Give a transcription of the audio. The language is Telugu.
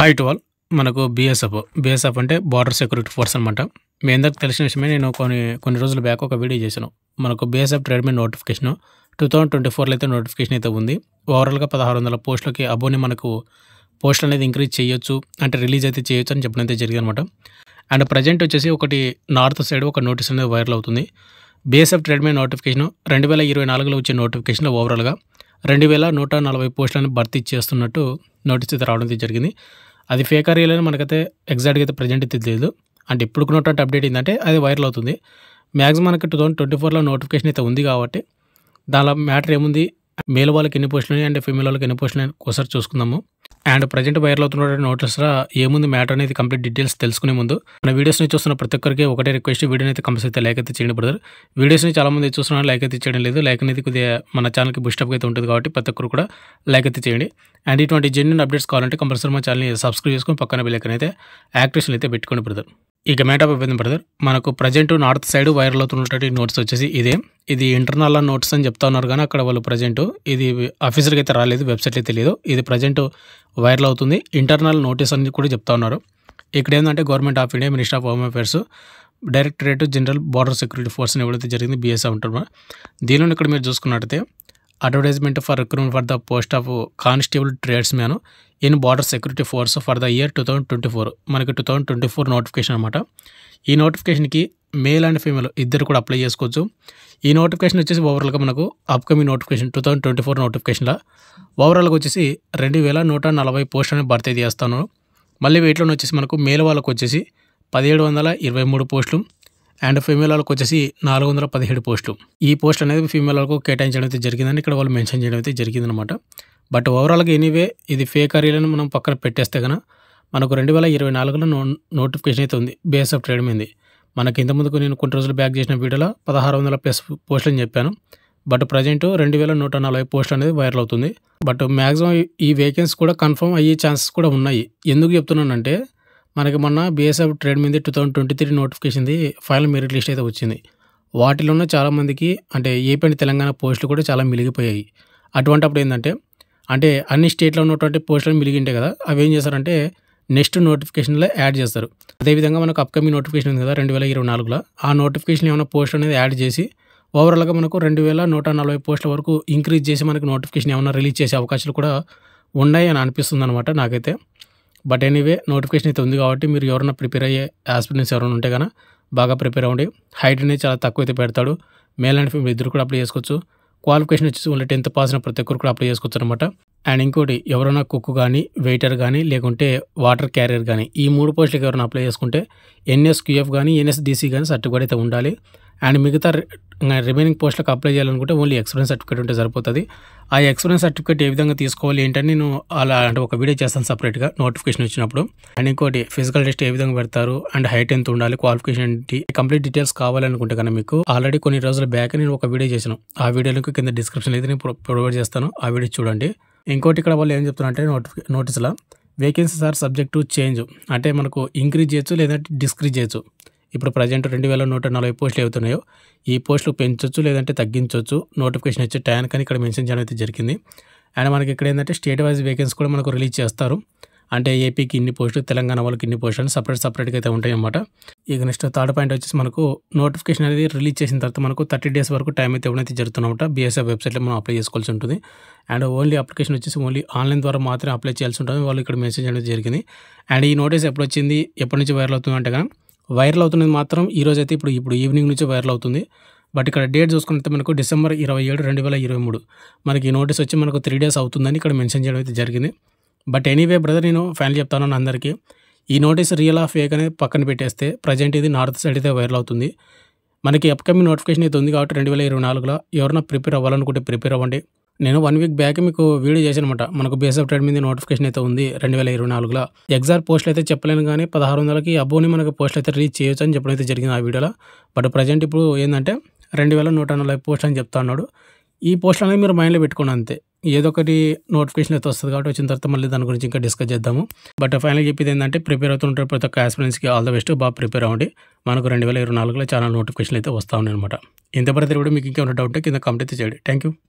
హై టు మనకు బీఎస్ఎఫ్ బీఎస్ఎఫ్ అంటే బార్డర్ సెక్యూరిటీ ఫోర్స్ అనమాట మీ అందరికి తెలిసిన విషయమే నేను కొన్ని కొన్ని రోజుల బ్యాక్ ఒక వీడియో చేశాను మనకు BSF tradesmen notification two thousand twenty ఫోర్లో అయితే నోటిఫికేషన్ అయితే ఉంది ఓవరాల్గా పదహారు వందల పోస్టులకి అబోని మనకు పోస్టులు అనేది ఇంక్రీజ్ చేయొచ్చు అంటే రిలీజ్ అయితే చేయొచ్చు అని చెప్పడం అయితే జరిగింది అనమాట అండ్ ప్రజెంట్ వచ్చేసి ఒకటి నార్త్ సైడ్ ఒక నోటీస్ అనేది వైరల్ అవుతుంది బీఎస్ఎఫ్ ట్రేడ్మెన్ నోటిఫికేషన్ రెండు వేల ఇరవై నాలుగులో వచ్చే నోటిఫికేషన్లో ఓవరాల్గా రెండు వేల నూట నలభై పోస్టులను భర్తీ చేస్తున్నట్టు నోటీస్ అయితే రావడం జరిగింది అది ఫేక్ రియల్ అని మనకైతే ఎగ్జాక్ట్గా అయితే ప్రజెంట్ అయితే తెలియదు అంటే ఇప్పుడు ఉన్నటువంటి అప్డేట్ ఏంటంటే అది వైరల్ అవుతుంది మ్యాక్సిమం మనకి టూ థౌసండ్ ట్వంటీ ఫోర్లో నోటిఫికేషన్ అయితే ఉంది కాబట్టి దానిలో మ్యాటర్ ఏముంది మేల్ వాళ్ళకి ఎన్ని పోస్టులు ఉన్నాయి అంటే ఫీమేల్ వాళ్ళకి ఎన్ని పోస్టులు ఉన్నాయి ఒకసారి చూసుకుందాము అండ్ ప్రజెంట్ వైరల్ అవుతున్న నోటీస్ రా ఏముంది మ్యాటర్ అనేది కంప్లీట్ డీటెయిల్స్ తెలుసుకునే ముందు మన వీడియోస్ని చూస్తున్న ప్రతి ఒక్కరికి ఒకటే రిక్వెస్ట్ వీడియో అయితే కంపల్సరీ అయితే లైక్ అయితే చేయండి బ్రదర్ వీడియోస్ని చాలామంది చూస్తున్నారు లైక్ అయితే చేయడం లేదు లైక్ అనేది కొద్దిగా మన ఛానల్కి బుస్టప్ అయితే ఉంటుంది కాబట్టి ప్రతి ఒక్కరు కూడా లైక్ అయితే చేయండి అండ్ ఇటువంటి జెన్యున్ అప్డేట్స్ కావాలంటే కంపల్సరీ మా ఛానల్ని సబ్స్క్రైబ్ చేసుకొని పక్కన బిల్లకనైతే యాక్టివేషన్ అయితే పెట్టుకోండి బ్రదర్ ఇక మేటప్ అయిపోయింది బ్రదర్ మనకు ప్రజెంట్ నార్త్ సైడ్ వైరల్ అవుతున్నటువంటి నోట్స్ వచ్చేసి ఇదే ఇది ఇంటర్నల్ నోట్స్ అని చెప్తా ఉన్నారు కానీ అక్కడ వాళ్ళు ప్రజెంట్ ఇది ఆఫీసర్కి అయితే రాలేదు వెబ్సైట్లో తెలియదు ఇది ప్రజెంట్ వైరల్ అవుతుంది ఇంటర్నల్ నోటీస్ అని కూడా చెప్తా ఉన్నారు ఇక్కడ ఏంటంటే government of India minister of home affairs directorate general border security force ఎవరైతే జరిగింది బీఎస్ఎఫ్ అంటారు దీనిలో ఇక్కడ మీరు చూసుకున్నట్టయితే advertisement for recruitment for the post of constable tradesman in border security force for the year two thousand twenty four మనకి two thousand twenty four notification అనమాట ఈ నోటిఫికేషన్కి మేల్ అండ్ ఫీమేల్ ఇద్దరు కూడా అప్లై చేసుకోవచ్చు ఈ నోటిఫికేషన్ వచ్చేసి ఓవరాల్గా మనకు upcoming notification two thousand twenty four నోటిఫికేషన్లో ఓవరాల్గా వచ్చేసి రెండు వేల నూట నలభై పోస్టులను భర్తీ చేస్తాను మళ్ళీ వెయిట్లోనే వచ్చేసి మనకు మేల్ వాళ్ళకు వచ్చేసి పదిహేడు వందల ఇరవై మూడు పోస్టులు అండ్ ఫీమేల్ వాళ్ళకి వచ్చేసి నాలుగు వందల పదిహేడు పోస్టులు ఈ పోస్ట్ అనేది ఫీమేల్ వాళ్ళకు కేటాయించడం అయితే జరిగిందని ఇక్కడ వాళ్ళు మెన్షన్ చేయడం అయితే జరిగిందనమాట బట్ ఓవరాల్గా ఎనీవే ఇది ఫేక్ అరీలను మనం పక్కన పెట్టేస్తే కనుక మనకు రెండు వేల ఇరవై నాలుగులో నో నోటిఫికేషన్ అయితే ఉంది బేస్ ఆఫ్ ట్రేడ్ మీద మనకి ఇంతకుముందుకు నేను కొన్ని రోజులు బ్యాక్ చేసిన వీడియోలో పదహారు వందల ప్లస్ పోస్టులు అని చెప్పాను బట్ ప్రజెంట్ రెండు వేల నూట నలభై పోస్ట్ అనేది వైరల్ అవుతుంది బట్ మ్యాక్సిమం ఈ వేకెన్సీ కూడా కన్ఫర్మ్ అయ్యే ఛాన్సెస్ కూడా ఉన్నాయి ఎందుకు చెప్తున్నానంటే మనకి మొన్న బీఎస్ఎఫ్ ట్రేడ్ మీద టూ థౌసండ్ ట్వంటీ త్రీ నోటిఫికేషన్ది ఫైనల్ మెరిట్ లిస్ట్ అయితే వచ్చింది వాటిలోనే చాలామందికి అంటే ఏపీ అండ్ తెలంగాణ పోస్టులు కూడా చాలా మిలిగిపోయాయి అటువంటి అప్పుడు ఏంటంటే అంటే అన్ని స్టేట్లో ఉన్నటువంటి పోస్టులు ఉంటాయి కదా అవి ఏం చేస్తారంటే నెక్స్ట్ నోటిఫికేషన్లో యాడ్ చేస్తారు అదేవిధంగా మనకు అప్కమింగ్ నోటిఫికేషన్ ఉంది కదా రెండు వేల ఇరవై నాలుగులో ఆ నోటిఫికేషన్ ఏమైనా పోస్ట్ అనేది యాడ్ చేసి ఓవరాల్గా మనకు రెండు వేల నూట నలభై పోస్టుల వరకు ఇంక్రీజ్ చేసి మనకు నోటిఫికేషన్ ఏమైనా రిలీజ్ చేసే అవకాశాలు కూడా ఉన్నాయని అనిపిస్తుంది అనమాట నాకైతే బట్ ఎనీవే నోటిఫికేషన్ అయితే ఉంది కాబట్టి మీరు ఎవరైనా ప్రిపేర్ అయ్యే ఆస్పిరెంట్స్ ఎవరైనా ఉంటే కనుక బాగా ప్రిపేర్ అవ్వండి హైట్ అనేది చాలా తక్కువ అయితే పెడతాడు మేల్ అండ్ ఫీమేల్ ఇద్దరు కూడా అప్లై చేసుకోవచ్చు క్వాలిఫికేషన్ వచ్చేసి ఓన్లీ టెన్త్ పాస్ అయిన ప్రతి ఒక్కరు కూడా అప్లై చేసుకోవచ్చు అనమాట అండ్ ఇంకోటి ఎవరైనా కుక్ కానీ వెయిటర్ కానీ లేకుంటే వాటర్ క్యారియర్ కానీ ఈ మూడు పోస్టులకు ఎవరైనా అప్లై చేసుకుంటే ఎన్ఎస్క్యూఎఫ్ కానీ ఎన్ఎస్డిసి కానీ సర్టిఫికేట్ అయితే ఉండాలి అండ్ మిగతా రిమైనింగ్ పోస్టులకు అప్లై చేయాలనుకుంటే ఓన్లీ ఎక్స్పీరియన్స్ సర్టిఫికేట్ ఉంటే సరిపోతుంది ఆ ఎక్స్పీరియన్స్ సర్టిఫికేట్ ఏ విధంగా తీసుకోవాలి ఏంటని నేను అలా అంటే ఒక వీడియో చేస్తాను సపరేట్గా నోటిఫికేషన్ వచ్చినప్పుడు అండ్ ఇంకోటి ఫిజికల్ టెస్ట్ ఏ విధంగా పెడతారు అండ్ హైట్ ఎంత ఉండాలి క్వాలిఫికేషన్ ఏంటి కంప్లీట్ డీటెయిల్స్ కావాలనుకుంటే కనుక మీకు ఆల్రెడీ కొన్ని రోజుల బ్యాక్ నేను ఒక వీడియో చేశాను ఆ వీడియోలకు కింద డిస్క్రిప్షన్ అయితే నేను ప్రొవైడ్ చేస్తాను ఆ వీడియో చూడండి ఇంకోటి ఇక్కడ వాళ్ళు ఏం చెప్తున్నారంటే నోటిఫి నోటీసులో vacancies are subject to change అంటే మనకు ఇంక్రీజ్ చేయొచ్చు లేదంటే డిస్క్రీజ్ చేయొచ్చు ఇప్పుడు ప్రజెంట్ రెండు వేల నూట నలభై పోస్టులు అవుతున్నాయో ఈ పోస్టులు పెంచొచ్చు లేదంటే తగ్గించవచ్చు నోటిఫికేషన్ వచ్చే టైం కానీ ఇక్కడ మెన్షన్ చేయడం అయితే జరిగింది అండ్ మనకి ఇక్కడ ఏంటంటే స్టేట్ వైజ్ వేకెన్సీ కూడా మనకు రిలీజ్ చేస్తారు అంటే ఏపీకి ఇన్ని పోస్టులు తెలంగాణ వాళ్ళకి ఇన్ని పోస్టులు సపరేట్ సపరేట్గా అయితే ఉంటాయి అన్నమాట ఇక నెక్స్ట్ థర్డ్ పాయింట్ వచ్చేసి మనకు నోటిఫికేషన్ అనేది రిలీజ్ చేసిన తర్వాత మనకు థర్టీ డేస్ వరకు టైం అయితే ఎవరైతే అయితే జరుగుతున్నమాట బీఎస్ఎఫ్ వెబ్సైట్లో మనం అప్లై చేసుకోవాల్సి ఉంటుంది అండ్ ఓన్లీ అప్లికేషన్ వచ్చేసి ఓన్లీ ఆన్లైన్ ద్వారా మాత్రమే అప్లై చేయాల్సి ఉంటుంది వాళ్ళు ఇక్కడ మెసేజ్ అనేది జరిగింది అండ్ ఈ నోటీస్ ఎప్పుడు వచ్చింది ఎప్పటి నుంచి వైరల్ అవుతుంది అంటే వైరల్ అవుతున్నది మాత్రం ఈ రోజు అయితే ఇప్పుడు ఇప్పుడు ఈవినింగ్ నుంచి వైరల్ అవుతుంది బట్ ఇక్కడ డేట్ చూసుకున్నట్టు మనకు డిసెంబర్ ఇరవై ఏడు రెండు వేల ఇరవై మూడు మనకి ఈ నోటీస్ వచ్చి మనకు త్రీ డేస్ అవుతుందని ఇక్కడ మెన్షన్ చేయడం అయితే జరిగింది బట్ ఎనీవే బ్రదర్ నేను ఫ్యాన్ చెప్తాను అందరికీ ఈ నోటీస్ రియల్ ఆఫ్ ఫేక్ అనేది పక్కన పెట్టేస్తే ప్రజెంట్ ఇది నార్త్ సైడ్ అయితే వైరల్ అవుతుంది మనకి అప్కమింగ్ నోటిఫికేషన్ అయితే ఉంది కాబట్టి రెండు వేల ఇరవై నాలుగులో ఎవరైనా ప్రిపేర్ అవ్వాలనుకుంటే ప్రిపేర్ అవ్వండి నేను వన్ వీక్ బ్యాక్ మీకు వీడియో చేశానమాట మనకు బేస్ అప్ ట్రేడ్ మీద నోటిఫికేషన్ అయితే ఉంది రెండు వేల ఇరవై నాలుగులో ఎగ్జాక్ట్ పోస్టులు అయితే చెప్పలేను కానీ పదహారు వందలకి అబ్బోని మనకు పోస్టులు అయితే రీచ్ చేయొచ్చు అని చెప్పడం అయితే జరిగింది ఆ వీడియోలో బట్ ప్రజెంట్ ఇప్పుడు ఏంటంటే రెండు వేల నూట నలభై పోస్ట్ అని చెప్తా అన్నాడు ఈ పోస్ట్ అనేది మీరు మైండ్లో పెట్టుకోండి అంతే ఏదో ఒకటి నోటిఫికేషన్ అయితే వస్తుంది కాబట్టి వచ్చిన తర్వాత మళ్ళీ దాని గురించి ఇంకా డిస్కస్ చేద్దాము బట్ ఫైనల్ చెప్పేది ఏంటంటే ప్రిపేర్ అవుతుంటే ప్రతి ఒక్క ఆస్పిరెంట్స్కి ఆల్ ద బెస్ట్ బాగా ప్రిపేర్ అవ్వండి మనకు రెండు వేల ఇరవై నాలుగులో చాలా నోటిఫికేషన్ అయితే వస్తా ఉన్నాయి అనమాట ఇంత ప్రతి కూడా మీకు ఇంకేమైనా డౌట్ కింద కంప్లీట్ చేయండి థ్యాంక్ యూ